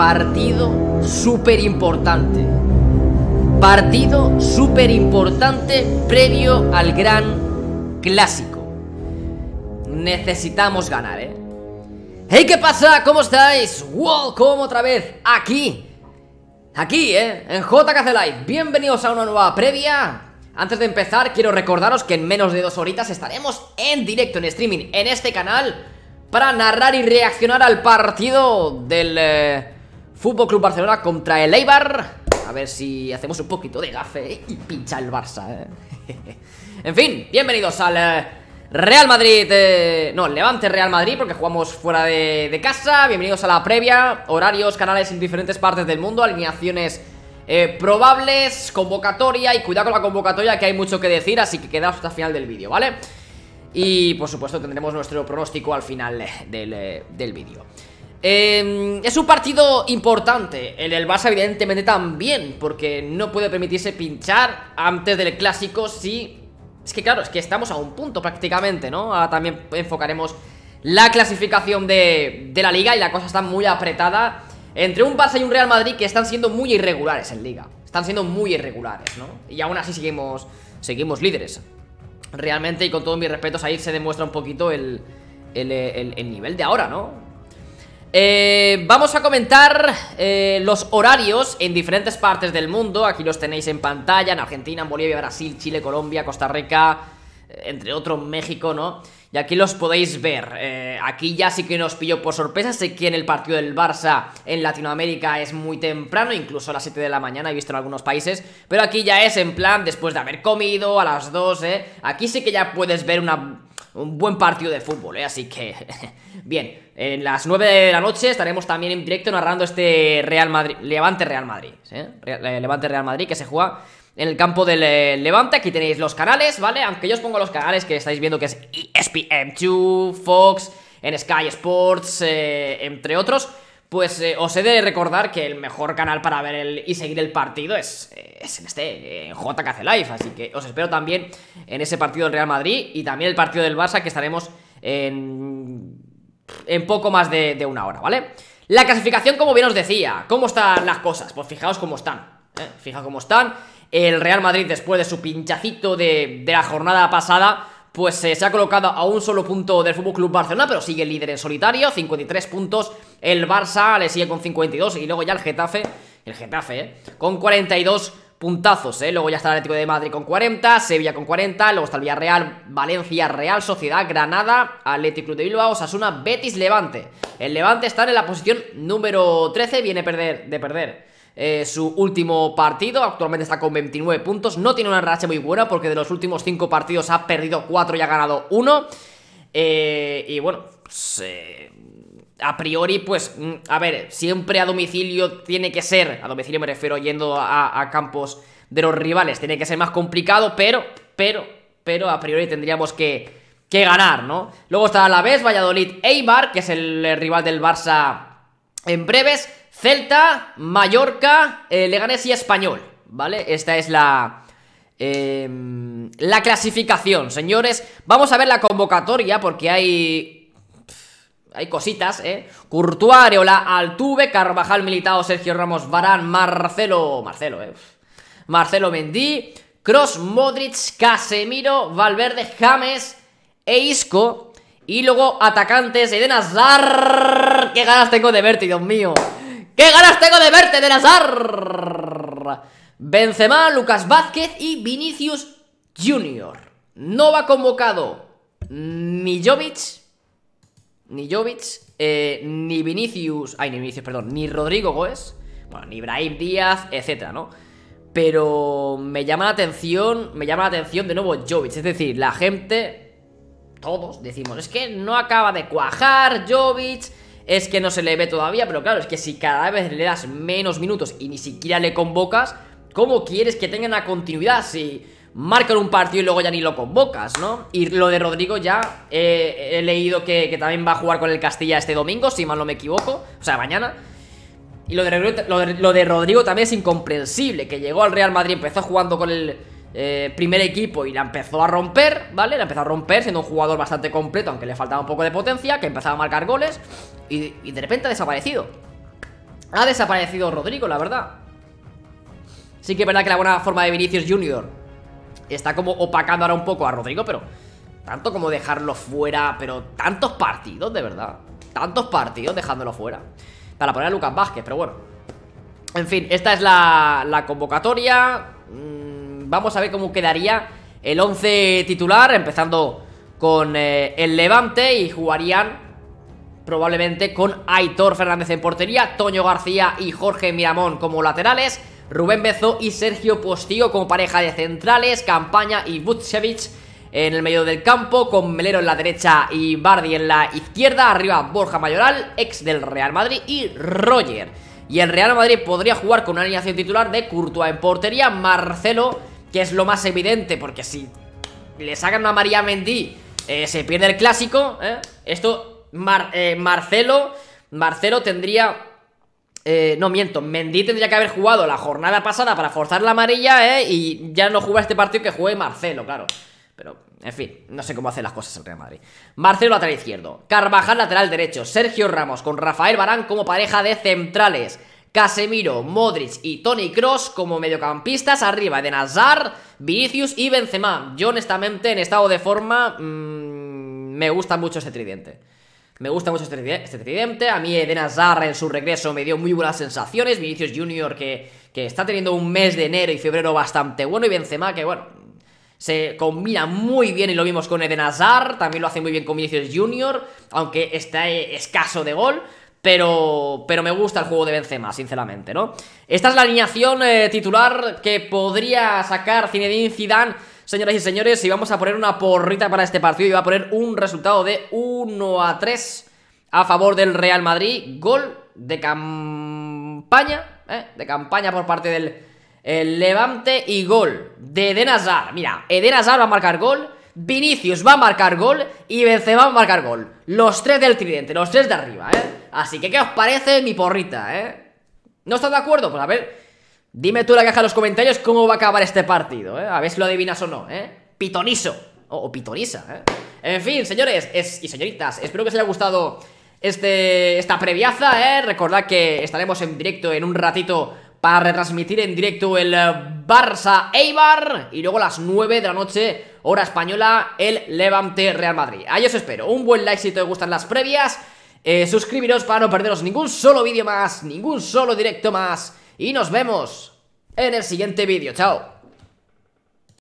partido súper importante. Partido súper importante previo al gran clásico. Necesitamos ganar, ¿eh? ¡Hey, qué pasa! ¿Cómo estáis? ¡Welcome otra vez! Aquí. Aquí, ¿eh? En JKC Live. Bienvenidos a una nueva previa. Antes de empezar, quiero recordaros que en menos de dos horitas estaremos en directo, en streaming, en este canal para narrar y reaccionar al partido del eh, Fútbol Club Barcelona contra el Eibar. A ver si hacemos un poquito de gafe y pincha el Barça. ¿eh? en fin, bienvenidos al eh, Real Madrid. Eh, no, Levante Real Madrid, porque jugamos fuera de, casa. Bienvenidos a la previa. Horarios, canales en diferentes partes del mundo. Alineaciones probables. Convocatoria. Y cuidado con la convocatoria, que hay mucho que decir. Así que queda hasta final del vídeo, ¿vale? Y por supuesto, tendremos nuestro pronóstico al final del, del vídeo. Em, es un partido importante, el del Barça evidentemente también, porque no puede permitirse pinchar antes del clásico si... Es que claro, es que estamos a un punto prácticamente, ¿no? Ahora también enfocaremos la clasificación de, la Liga y la cosa está muy apretada entre un Barça y un Real Madrid que están siendo muy irregulares en Liga. Están siendo muy irregulares, ¿no? Y aún así seguimos, seguimos líderes. Realmente, y con todos mis respetos, ahí se demuestra un poquito el, el nivel de ahora, ¿no? Eh, vamos a comentar eh, los horarios en diferentes partes del mundo. Aquí los tenéis en pantalla, en Argentina, en Bolivia, Brasil, Chile, Colombia, Costa Rica, eh, entre otros México, ¿no? Y aquí los podéis ver. aquí ya sí que nos pillo por sorpresa. Sé que en el partido del Barça en Latinoamérica es muy temprano, incluso a las 7 de la mañana, he visto en algunos países. Pero aquí ya es en plan, después de haber comido, a las 2, ¿eh? Aquí sí que ya puedes ver una un buen partido de fútbol, ¿eh? Así que, bien, en las 9 de la noche estaremos también en directo narrando este Real Madrid, Levante Real Madrid, ¿eh? eh Levante Real Madrid que se juega en el campo del eh, Levante. Aquí tenéis los canales, ¿vale? Aunque yo os pongo los canales que estáis viendo que es ESPN2, Fox, en Sky Sports, eh, entre otros pues eh, os he de recordar que el mejor canal para ver el, y seguir el partido es, eh, en este, en JKC Live, así que os espero también en ese partido del Real Madrid y también el partido del Barça que estaremos en, en poco más de, una hora, ¿vale? La clasificación, como bien os decía, ¿cómo están las cosas? Pues fijaos cómo están, ¿eh? fijaos cómo están. El Real Madrid, después de su pinchacito de, de la jornada pasada, pues eh, se ha colocado a un solo punto del Fútbol Club Barcelona, pero sigue líder en solitario, 53 puntos. El Barça le sigue con 52 y luego ya el Getafe, el Getafe, eh, con 42 puntazos, ¿eh? Luego ya está el Atlético de Madrid con 40, Sevilla con 40, luego está el Villarreal, Valencia, Real Sociedad, Granada, Atlético Club de Bilbao, Osasuna, Betis, Levante. El Levante está en la posición número 13, viene perder, de perder eh, su último partido, actualmente está con 29 puntos, no tiene una racha muy buena porque de los últimos 5 partidos ha perdido 4 y ha ganado 1. Eh, y bueno, pues, eh, a priori, pues, mm, a ver, siempre a domicilio tiene que ser, a domicilio me refiero yendo a, campos de los rivales, tiene que ser más complicado, pero, pero, pero a priori tendríamos que, ganar, ¿no? Luego está a la vez Valladolid Eibar, que es el rival del Barça en breves. Celta, Mallorca, eh, Leganés y Español, ¿vale? Esta es la... Em, la clasificación, señores. Vamos a ver la convocatoria porque hay... Hay cositas, ¿eh? Courtois, la Altuve, Carvajal, militado, Sergio Ramos, Barán, Marcelo... Marcelo, ¿eh? Marcelo Mendí, Cross, Modric, Casemiro, Valverde, James Eisco Y luego atacantes, Eden Hazard... ¡Qué ganas tengo de verte, Dios mío! ¡Qué ganas tengo de verte, de Nazar! Benzema, Lucas Vázquez y Vinicius Jr. No va convocado ni Jovic, ni Jovic, eh, ni Vinicius, ay, ni Vinicius, perdón, ni Rodrigo Goes, bueno, ni Ibrahim Díaz, etcétera, ¿no? Pero me llama la atención, me llama la atención de nuevo Jovic, es decir, la gente, todos decimos, es que no acaba de cuajar Jovic, es que no se le ve todavía, pero claro, es que si cada vez le das menos minutos y ni siquiera le convocas, ¿cómo quieres que tenga una continuidad si marcan un partido y luego ya ni lo convocas, ¿no? Y lo de Rodrigo ya eh, he leído que, también va a jugar con el Castilla este domingo, si mal no me equivoco, o sea, mañana. Y lo de, lo de, Rodrigo también es incomprensible, que llegó al Real Madrid, empezó jugando con el eh, primer equipo y la empezó a romper, ¿vale? La empezó a romper siendo un jugador bastante completo, aunque le faltaba un poco de potencia, que empezaba a marcar goles y, de repente ha desaparecido. Ha desaparecido Rodrigo, la verdad. Sí que es verdad que la buena forma de Vinicius Junior está como opacando ahora un poco a Rodrigo, pero tanto como dejarlo fuera, pero tantos partidos, de verdad. Tantos partidos dejándolo fuera. Para poner a Lucas Vázquez, pero bueno. En fin, esta es la, convocatoria. Mm, Vamos a ver cómo quedaría el 11 titular, empezando con eh, el Levante y jugarían probablemente con Aitor Fernández en portería, Toño García y Jorge Miramón como laterales, Rubén Bezo y Sergio Postigo como pareja de centrales, Campaña y Vucevic en el medio del campo, con Melero en la derecha y Bardi en la izquierda, arriba Borja Mayoral, ex del Real Madrid y Roger. Y el Real Madrid podría jugar con una alineación titular de Courtois en portería, Marcelo que es lo más evidente, porque si le sacan a María Mendy, eh, se pierde el clásico, ¿eh? Esto, eh, Marcelo, Marcelo tendría... Eh, no miento, Mendy tendría que haber jugado la jornada pasada para forzar la amarilla, ¿eh? Y ya no juega este partido que juegue Marcelo, claro. Pero, en fin, no sé cómo hace las cosas el Real Madrid. Marcelo lateral izquierdo, Carvajal lateral derecho, Sergio Ramos con Rafael Barán como pareja de centrales. Casemiro, Modric y Tony Cross como mediocampistas arriba de Nazar, Vinicius y Benzema. Yo honestamente en estado de forma mm, me gusta mucho este tridente. Me gusta mucho este, este tridente. A mí Eden eh, Hazard en su regreso me dio muy buenas sensaciones. Vinicius Junior que, que está teniendo un mes de enero y febrero bastante bueno. Y Benzema que, bueno, se combina muy bien y lo vimos con Eden Hazard. También lo hace muy bien con Vinicius Junior, aunque está eh, escaso de gol. Pero, pero me gusta el juego de Benzema, sinceramente, ¿no? Esta es la alineación eh, titular que podría sacar Zinedine Zidane Señoras y señores, y vamos a poner una porrita para este partido y va a poner un resultado de 1 a 3 a favor del Real Madrid. Gol de campaña, ¿eh? de campaña por parte del Levante y gol de Eden Hazard. Mira, Eden Hazard va a marcar gol Vinicius va a marcar gol y Benzema va a marcar gol. Los tres del tridente, los tres de arriba, ¿eh? Así que, ¿qué os parece mi porrita, eh? ¿No estás de acuerdo? Pues a ver, dime tú en la caja de los comentarios cómo va a acabar este partido, ¿eh? A ver si lo adivinas o no, ¿eh? Pitoniso. O, pitonisa, ¿eh? En fin, señores y señoritas, espero que os haya gustado este, esta previaza, ¿eh? Recordad que estaremos en directo en un ratito para retransmitir en directo el eh, Barça Eibar y luego a las 9 de la noche, hora española, el Levante Real Madrid. Ahí os espero. Un buen like si te gustan las previas. Eh, suscribiros para no perderos ningún solo vídeo más, ningún solo directo más. Y nos vemos en el siguiente vídeo. Chao.